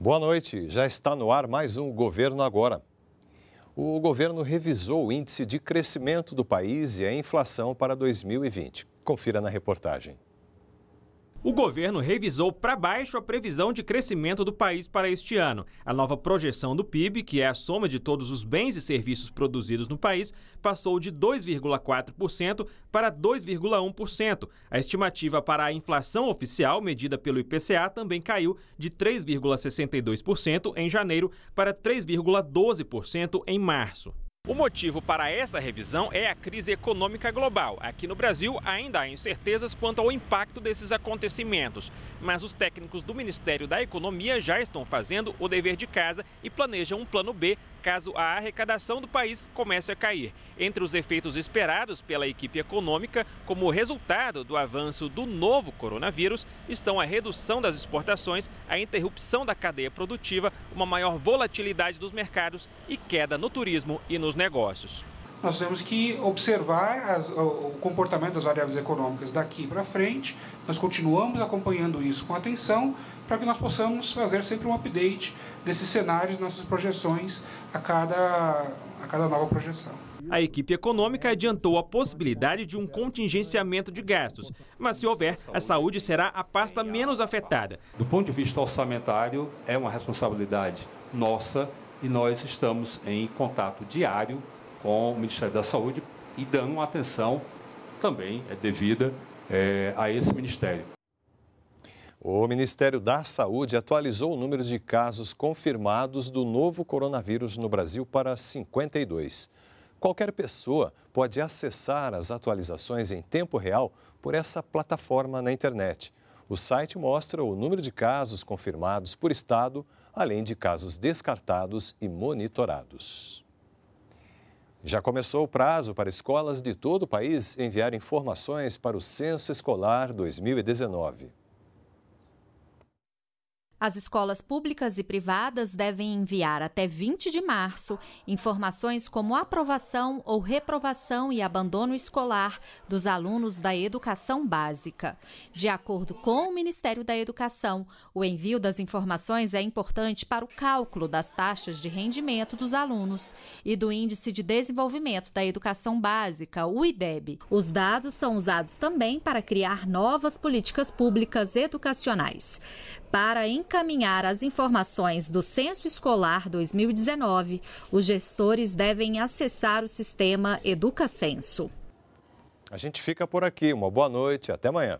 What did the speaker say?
Boa noite. Já está no ar mais um Governo Agora. O governo revisou o índice de crescimento do país e a inflação para 2020. Confira na reportagem. O governo revisou para baixo a previsão de crescimento do país para este ano. A nova projeção do PIB, que é a soma de todos os bens e serviços produzidos no país, passou de 2,4% para 2,1%. A estimativa para a inflação oficial, medida pelo IPCA, também caiu de 3,62% em janeiro para 3,12% em março. O motivo para essa revisão é a crise econômica global. Aqui no Brasil ainda há incertezas quanto ao impacto desses acontecimentos, mas os técnicos do Ministério da Economia já estão fazendo o dever de casa e planejam um plano B caso a arrecadação do país comece a cair. Entre os efeitos esperados pela equipe econômica, como resultado do avanço do novo coronavírus, estão a redução das exportações, a interrupção da cadeia produtiva, uma maior volatilidade dos mercados e queda no turismo e nos negócios nós temos que observar as, o comportamento das variáveis econômicas daqui para frente. Nós continuamos acompanhando isso com atenção para que nós possamos fazer sempre um update desses cenários, nossas projeções a cada, a cada nova projeção. A equipe econômica adiantou a possibilidade de um contingenciamento de gastos, mas se houver, a saúde será a pasta menos afetada. Do ponto de vista orçamentário, é uma responsabilidade nossa e nós estamos em contato diário com o Ministério da Saúde e dando uma atenção também é devida é, a esse ministério. O Ministério da Saúde atualizou o número de casos confirmados do novo coronavírus no Brasil para 52. Qualquer pessoa pode acessar as atualizações em tempo real por essa plataforma na internet. O site mostra o número de casos confirmados por estado, além de casos descartados e monitorados. Já começou o prazo para escolas de todo o país enviar informações para o Censo Escolar 2019. As escolas públicas e privadas devem enviar até 20 de março informações como aprovação ou reprovação e abandono escolar dos alunos da educação básica. De acordo com o Ministério da Educação, o envio das informações é importante para o cálculo das taxas de rendimento dos alunos e do Índice de Desenvolvimento da Educação Básica, o IDEB. Os dados são usados também para criar novas políticas públicas educacionais. Para encaminhar as informações do Censo Escolar 2019, os gestores devem acessar o sistema EducaCenso. A gente fica por aqui. Uma boa noite. Até amanhã.